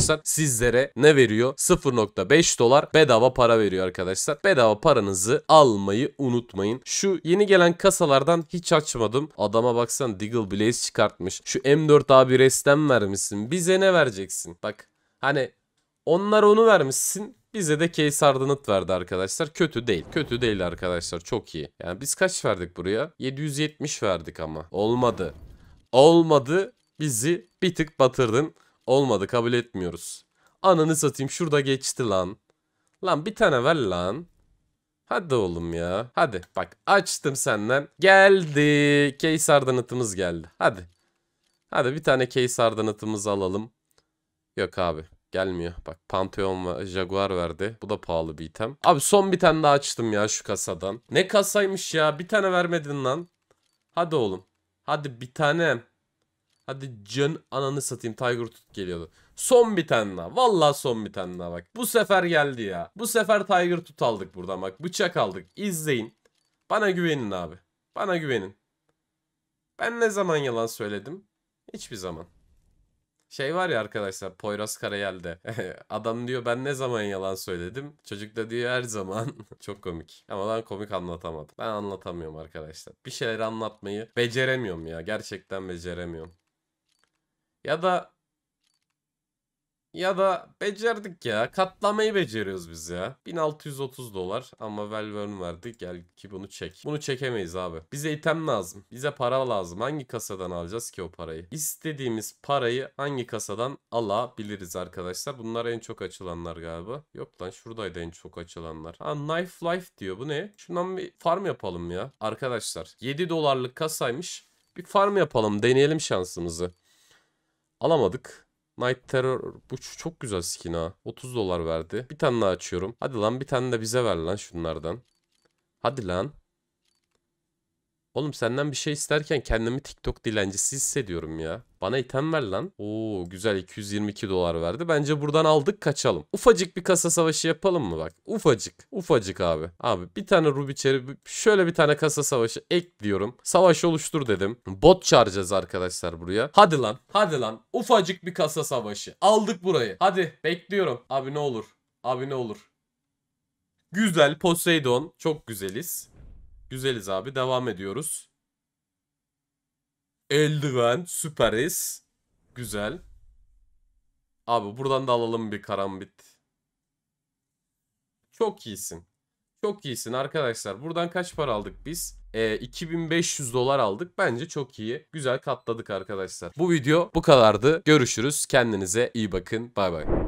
arkadaşlar sizlere ne veriyor? 0.5 dolar bedava para veriyor arkadaşlar. Bedava paranızı almayı unutmayın. Şu yeni gelen kasalardan hiç açmadım. Adama baksan Diggle Blaze çıkartmış. Şu M4A1 S'den vermişsin. Bize ne vereceksin? Bak hani onlar onu vermişsin. Bize de Case Ardınıt verdi arkadaşlar. Kötü değil. Kötü değil arkadaşlar. Çok iyi. Yani biz kaç verdik buraya? 770 verdik ama. Olmadı. Olmadı. Bizi bir tık batırdın. Olmadı kabul etmiyoruz. Ananı satayım şurada geçti lan. Lan bir tane ver lan. Hadi oğlum ya. Hadi bak açtım senden. Geldi. Case ardanıtımız geldi. Hadi. Hadi bir tane case ardanıtımızı alalım. Yok abi gelmiyor. Bak Pantheon ve Jaguar verdi. Bu da pahalı bir item. Abi son bir tane daha açtım ya şu kasadan. Ne kasaymış ya bir tane vermedin lan. Hadi oğlum. Hadi bir tane. Hadi cın ananı satayım Tiger Tut geliyordu. Son bir tane daha. Valla son bir tane daha bak. Bu sefer geldi ya. Bu sefer Tiger Tut aldık buradan bak. Bıçak aldık. İzleyin. Bana güvenin abi. Bana güvenin. Ben ne zaman yalan söyledim? Hiçbir zaman. Şey var ya arkadaşlar Poyraz Karayel'de. Adam diyor ben ne zaman yalan söyledim. Çocuk da diyor her zaman. Çok komik. Ama ben komik anlatamadım. Ben anlatamıyorum arkadaşlar. Bir şeyleri anlatmayı beceremiyorum ya. Gerçekten beceremiyorum. Ya da ya da becerdik ya. Katlamayı beceriyoruz biz ya. 1630 dolar ama Valvern verdi. Gel ki bunu çek. Bunu çekemeyiz abi. Bize item lazım. Bize para lazım. Hangi kasadan alacağız ki o parayı? İstediğimiz parayı hangi kasadan alabiliriz arkadaşlar? Bunlar en çok açılanlar galiba. Yok lan şuradaydı en çok açılanlar. Ha Knife Life diyor. Bu ne? Şundan bir farm yapalım ya. Arkadaşlar 7 dolarlık kasaymış. Bir farm yapalım. Deneyelim şansımızı. Alamadık. Night Terror bu çok güzel skin ha. 30 dolar verdi. Bir tane daha açıyorum. Hadi lan bir tane de bize ver lan şunlardan. Hadi lan. Oğlum senden bir şey isterken kendimi TikTok dilencisi hissediyorum ya. Bana item ver lan. Oo güzel 222 dolar verdi. Bence buradan aldık kaçalım. Ufacık bir kasa savaşı yapalım mı bak? Ufacık. Ufacık abi. Abi bir tane Rubiçer'i şöyle bir tane kasa savaşı ekliyorum. Savaş oluştur dedim. Bot çağıracağız arkadaşlar buraya. Hadi lan. Hadi lan. Ufacık bir kasa savaşı. Aldık burayı. Hadi bekliyorum. Abi ne olur. Abi ne olur. Güzel Poseidon. Çok güzeliz. Güzeliz abi. Devam ediyoruz. Eldiven. Süperiz. Güzel. Abi buradan da alalım bir karambit. Çok iyisin. Çok iyisin arkadaşlar. Buradan kaç para aldık biz? E, ee, 2500 dolar aldık. Bence çok iyi. Güzel katladık arkadaşlar. Bu video bu kadardı. Görüşürüz. Kendinize iyi bakın. Bay bay.